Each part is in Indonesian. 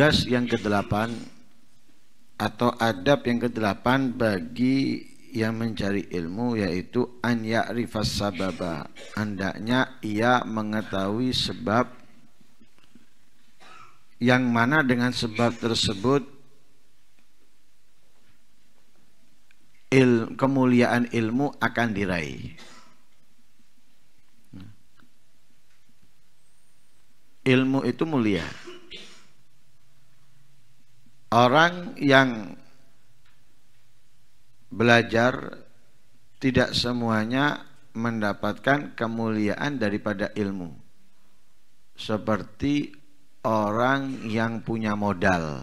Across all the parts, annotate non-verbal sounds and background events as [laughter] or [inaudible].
tugas yang kedelapan atau adab yang kedelapan bagi yang mencari ilmu yaitu an ya'rifas sababa hendaknya ia mengetahui sebab yang mana dengan sebab tersebut il, kemuliaan ilmu akan diraih hmm. ilmu itu mulia Orang yang belajar tidak semuanya mendapatkan kemuliaan daripada ilmu. Seperti orang yang punya modal.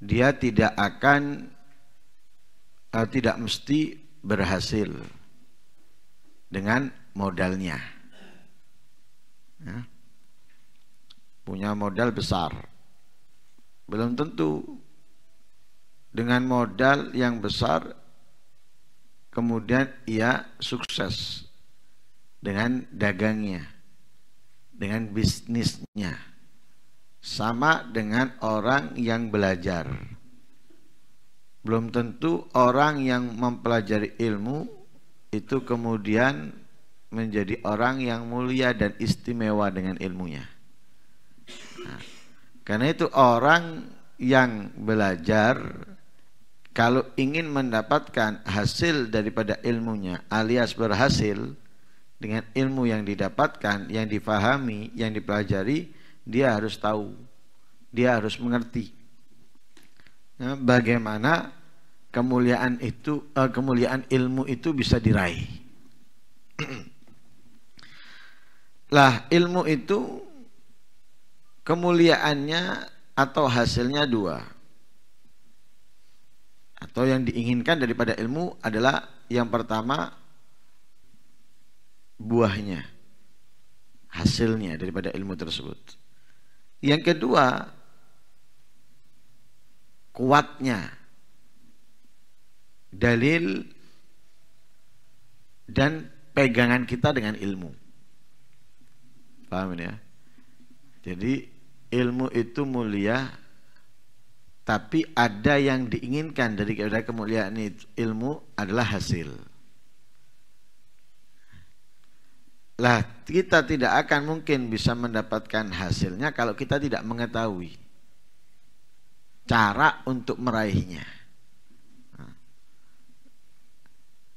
Dia tidak akan uh, tidak mesti berhasil dengan modalnya. Ya. Punya modal besar belum tentu dengan modal yang besar kemudian ia sukses dengan dagangnya, dengan bisnisnya. Sama dengan orang yang belajar. Belum tentu orang yang mempelajari ilmu itu kemudian menjadi orang yang mulia dan istimewa dengan ilmunya. Nah, karena itu orang yang belajar kalau ingin mendapatkan hasil daripada ilmunya alias berhasil dengan ilmu yang didapatkan, yang difahami, yang dipelajari, dia harus tahu, dia harus mengerti nah, bagaimana kemuliaan itu, eh, kemuliaan ilmu itu bisa diraih. [clears throat] lah ilmu itu kemuliaannya atau hasilnya dua atau yang diinginkan daripada ilmu adalah yang pertama buahnya hasilnya daripada ilmu tersebut yang kedua kuatnya dalil dan pegangan kita dengan ilmu paham ini ya jadi ilmu itu mulia tapi ada yang diinginkan dari kemuliaan itu, ilmu adalah hasil. Lah, kita tidak akan mungkin bisa mendapatkan hasilnya kalau kita tidak mengetahui cara untuk meraihnya.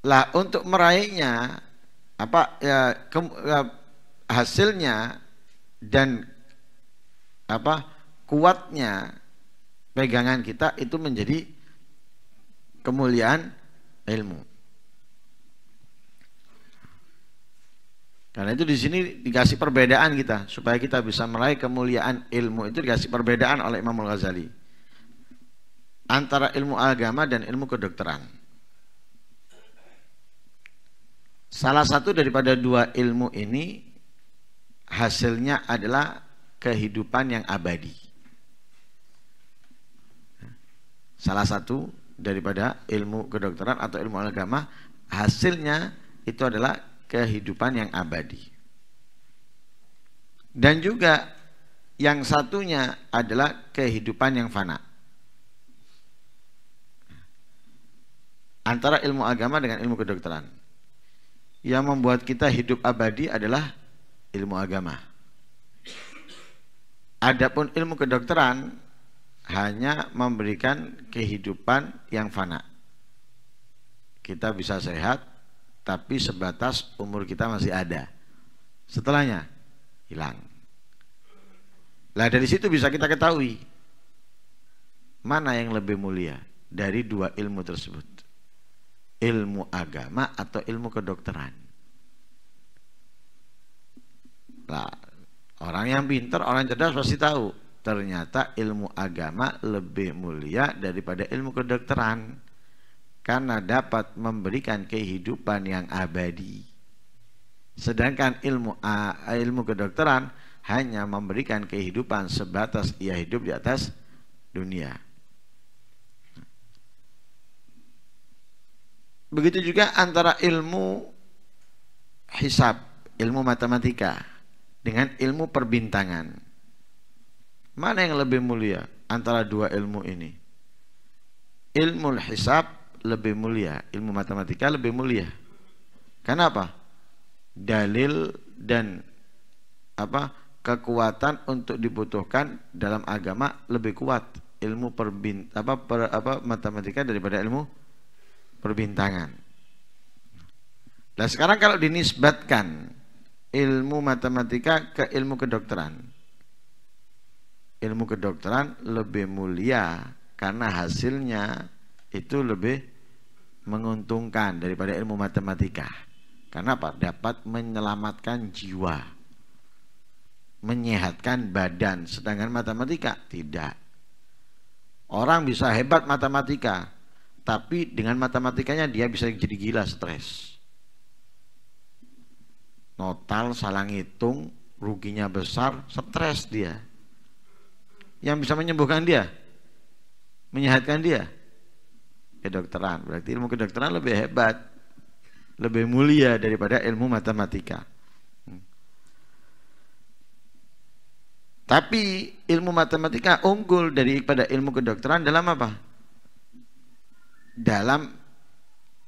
Lah, untuk meraihnya apa ya, ke, ya hasilnya dan apa kuatnya pegangan kita itu menjadi kemuliaan ilmu. Karena itu di sini dikasih perbedaan kita supaya kita bisa meraih kemuliaan ilmu itu dikasih perbedaan oleh Imam Al Ghazali antara ilmu agama dan ilmu kedokteran. Salah satu daripada dua ilmu ini hasilnya adalah kehidupan yang abadi. Salah satu daripada ilmu kedokteran atau ilmu agama hasilnya itu adalah kehidupan yang abadi. Dan juga yang satunya adalah kehidupan yang fana. Antara ilmu agama dengan ilmu kedokteran. Yang membuat kita hidup abadi adalah ilmu agama Adapun ilmu kedokteran hanya memberikan kehidupan yang fana. Kita bisa sehat tapi sebatas umur kita masih ada. Setelahnya hilang. Lah dari situ bisa kita ketahui mana yang lebih mulia dari dua ilmu tersebut. Ilmu agama atau ilmu kedokteran. Orang yang pintar, orang cerdas pasti tahu. Ternyata ilmu agama lebih mulia daripada ilmu kedokteran. Karena dapat memberikan kehidupan yang abadi. Sedangkan ilmu ilmu kedokteran hanya memberikan kehidupan sebatas ia hidup di atas dunia. Begitu juga antara ilmu hisab, ilmu matematika dengan ilmu perbintangan. Mana yang lebih mulia antara dua ilmu ini? Ilmu hisab lebih mulia, ilmu matematika lebih mulia. Kenapa? Dalil dan apa? kekuatan untuk dibutuhkan dalam agama lebih kuat ilmu perbint apa per, apa matematika daripada ilmu perbintangan. Nah sekarang kalau dinisbatkan ilmu matematika ke ilmu kedokteran. Ilmu kedokteran lebih mulia karena hasilnya itu lebih menguntungkan daripada ilmu matematika. Karena apa? Dapat menyelamatkan jiwa, menyehatkan badan. Sedangkan matematika tidak. Orang bisa hebat matematika, tapi dengan matematikanya dia bisa jadi gila stres total salah ngitung, ruginya besar, stres dia. Yang bisa menyembuhkan dia, menyehatkan dia, kedokteran. Berarti ilmu kedokteran lebih hebat, lebih mulia daripada ilmu matematika. Hmm. Tapi ilmu matematika unggul daripada ilmu kedokteran dalam apa? Dalam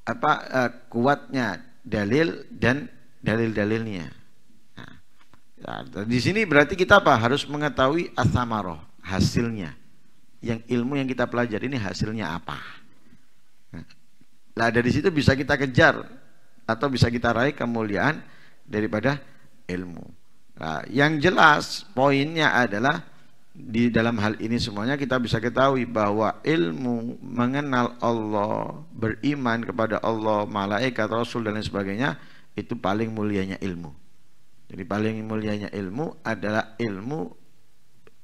apa uh, kuatnya dalil dan dalil-dalilnya. Nah, nah di sini berarti kita apa? Harus mengetahui asamaro hasilnya. Yang ilmu yang kita pelajari ini hasilnya apa? Nah, dari situ bisa kita kejar atau bisa kita raih kemuliaan daripada ilmu. Nah, yang jelas poinnya adalah di dalam hal ini semuanya kita bisa ketahui bahwa ilmu mengenal Allah, beriman kepada Allah, malaikat, rasul dan lain sebagainya itu paling mulianya ilmu. Jadi paling mulianya ilmu adalah ilmu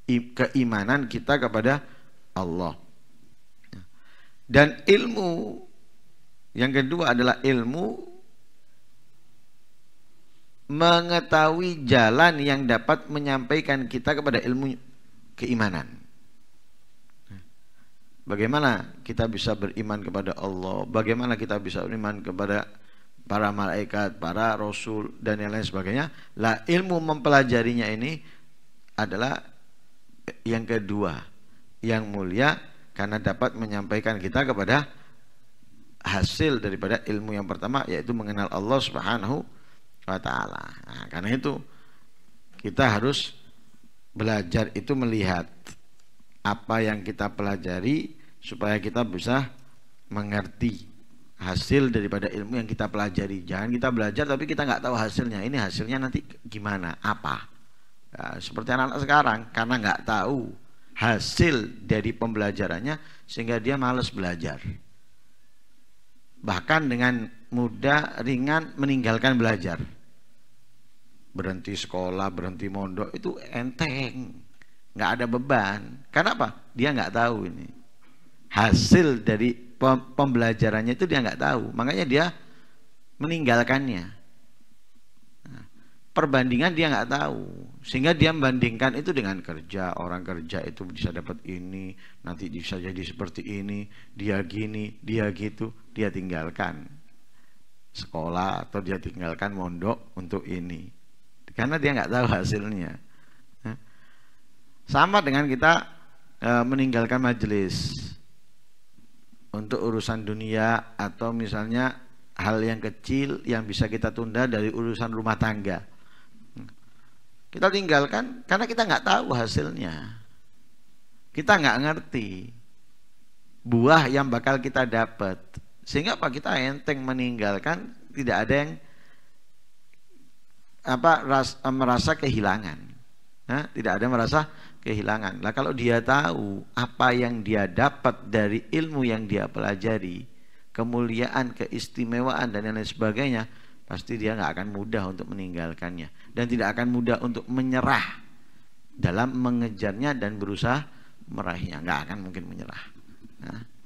keimanan kita kepada Allah. Dan ilmu yang kedua adalah ilmu mengetahui jalan yang dapat menyampaikan kita kepada ilmu keimanan. Bagaimana kita bisa beriman kepada Allah? Bagaimana kita bisa beriman kepada para malaikat, para rasul dan yang lain sebagainya. Lah ilmu mempelajarinya ini adalah yang kedua yang mulia karena dapat menyampaikan kita kepada hasil daripada ilmu yang pertama yaitu mengenal Allah Subhanahu wa taala. Nah, karena itu kita harus belajar itu melihat apa yang kita pelajari supaya kita bisa mengerti hasil daripada ilmu yang kita pelajari. Jangan kita belajar tapi kita nggak tahu hasilnya. Ini hasilnya nanti gimana, apa? Ya, seperti anak-anak sekarang karena nggak tahu hasil dari pembelajarannya sehingga dia males belajar. Bahkan dengan mudah ringan meninggalkan belajar. Berhenti sekolah, berhenti mondok itu enteng. nggak ada beban. Karena apa? Dia nggak tahu ini. Hasil dari pembelajarannya itu dia nggak tahu makanya dia meninggalkannya nah, perbandingan dia nggak tahu sehingga dia membandingkan itu dengan kerja orang kerja itu bisa dapat ini nanti bisa jadi seperti ini dia gini dia gitu dia tinggalkan sekolah atau dia tinggalkan mondok untuk ini karena dia nggak tahu hasilnya nah, sama dengan kita eh, meninggalkan majelis untuk urusan dunia atau misalnya hal yang kecil yang bisa kita tunda dari urusan rumah tangga hmm. kita tinggalkan karena kita nggak tahu hasilnya kita nggak ngerti buah yang bakal kita dapat sehingga apa kita enteng meninggalkan tidak ada yang apa ras, merasa kehilangan Nah, tidak ada merasa kehilangan. Lah kalau dia tahu apa yang dia dapat dari ilmu yang dia pelajari, kemuliaan, keistimewaan dan lain sebagainya, pasti dia nggak akan mudah untuk meninggalkannya dan tidak akan mudah untuk menyerah dalam mengejarnya dan berusaha meraihnya. Nggak akan mungkin menyerah. Nah.